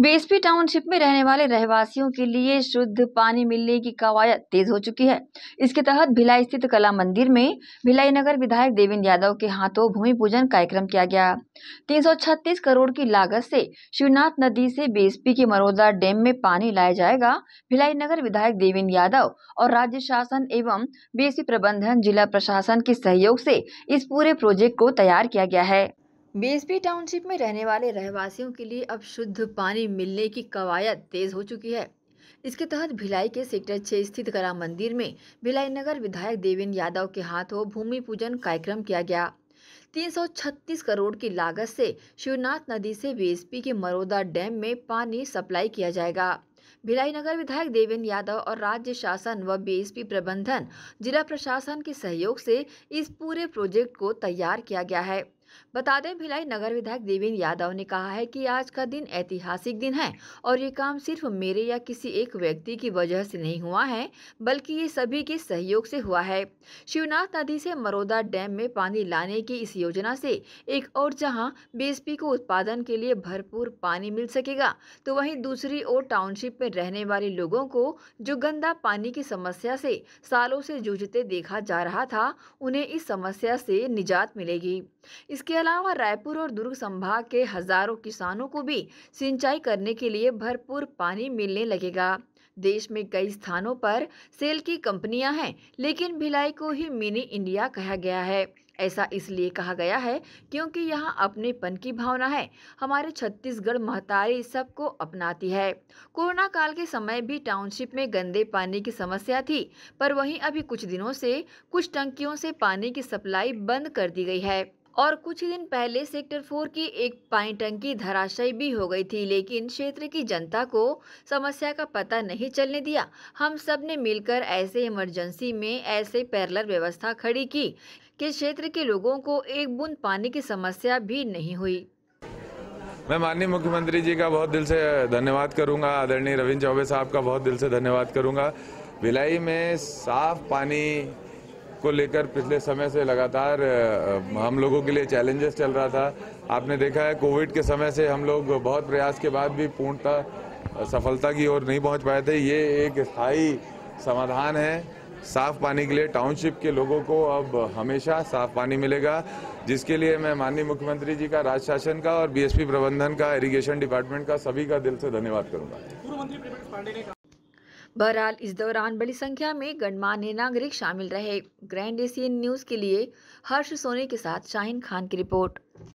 बेसपी township में रहने वाले रहवासियों के लिए शुद्ध पानी मिलने की कवायद तेज हो चुकी है इसके तहत भिलाई स्थित कला मंदिर में भिलाई नगर विधायक देवेंद्र यादव के हाथों भूमि पूजन कार्यक्रम किया गया 336 करोड़ की लागत से शिवनाथ नदी से बेसपी के मरोदा डैम में पानी लाया जाएगा भिलाई नगर विधायक देवेंद्र यादव और राज्य शासन एवं बेसपी प्रबंधन जिला प्रशासन के सहयोग से इस पूरे प्रोजेक्ट को तैयार किया गया है बीएसपी टाउनशिप में रहने वाले रहवासियों के लिए अब शुद्ध पानी मिलने की कवायद तेज हो चुकी है इसके तहत भिलाई के सेक्टर छः स्थित कला मंदिर में भिलाई नगर विधायक देवेंद्र यादव के हाथों भूमि पूजन कार्यक्रम किया गया 336 करोड़ की लागत से शिवनाथ नदी से बीएसपी के मरोदा डैम में पानी सप्लाई किया जाएगा भिलाई नगर विधायक देवेंद्र यादव और राज्य शासन व बीएसपी प्रबंधन जिला प्रशासन के सहयोग से इस पूरे प्रोजेक्ट को तैयार किया गया है बता दें भिलाई नगर विधायक देवेंद्र यादव ने कहा है कि आज का दिन ऐतिहासिक दिन है और ये काम सिर्फ मेरे या किसी एक व्यक्ति की वजह से नहीं हुआ है बल्कि ये सभी के सहयोग से हुआ है शिवनाथ नदी से मरोदा डैम में पानी लाने की इस योजना से एक और जहां बीएसपी को उत्पादन के लिए भरपूर पानी मिल सकेगा तो वहीं दूसरी ओर टाउनशिप में रहने वाले लोगों को जो गंदा पानी की समस्या से सालों से जूझते देखा जा रहा था उन्हें इस समस्या से निजात मिलेगी इसके अलावा रायपुर और दुर्ग संभाग के हजारों किसानों को भी सिंचाई करने के लिए भरपूर पानी मिलने लगेगा देश में कई स्थानों पर सेल की कंपनियां हैं लेकिन भिलाई को ही मिनी इंडिया कहा गया है ऐसा इसलिए कहा गया है क्योंकि यहाँ अपने पन की भावना है हमारे छत्तीसगढ़ महतारी सबको अपनाती है कोरोना काल के समय भी टाउनशिप में गंदे पानी की समस्या थी पर वहीं अभी कुछ दिनों से कुछ टंकियों से पानी की सप्लाई बंद कर दी गई है और कुछ ही दिन पहले सेक्टर फोर की एक पानी टंकी धराशयी भी हो गई थी लेकिन क्षेत्र की जनता को समस्या का पता नहीं चलने दिया हम सब ने मिलकर ऐसे इमरजेंसी में ऐसे पैरलर व्यवस्था खड़ी की कि क्षेत्र के लोगों को एक बूंद पानी की समस्या भी नहीं हुई मैं माननीय मुख्यमंत्री जी का बहुत दिल से धन्यवाद करूंगा आदरणीय रविंद्र चौबे साहब का बहुत दिल से धन्यवाद करूंगा भिलाई में साफ पानी को लेकर पिछले समय से लगातार हम लोगों के लिए चैलेंजेस चल रहा था आपने देखा है कोविड के समय से हम लोग बहुत प्रयास के बाद भी पूर्णतः सफलता की ओर नहीं पहुंच पाए थे ये एक स्थायी समाधान है साफ पानी के लिए टाउनशिप के लोगों को अब हमेशा साफ पानी मिलेगा जिसके लिए मैं माननीय मुख्यमंत्री जी का राज शासन का और बीएसपी प्रबंधन का इरिगेशन डिपार्टमेंट का सभी का दिल से धन्यवाद करूंगा बहरहाल इस दौरान बड़ी संख्या में गणमान्य नागरिक शामिल रहे ग्रैंड एशियन न्यूज़ के लिए हर्ष सोने के साथ शाहिन खान की रिपोर्ट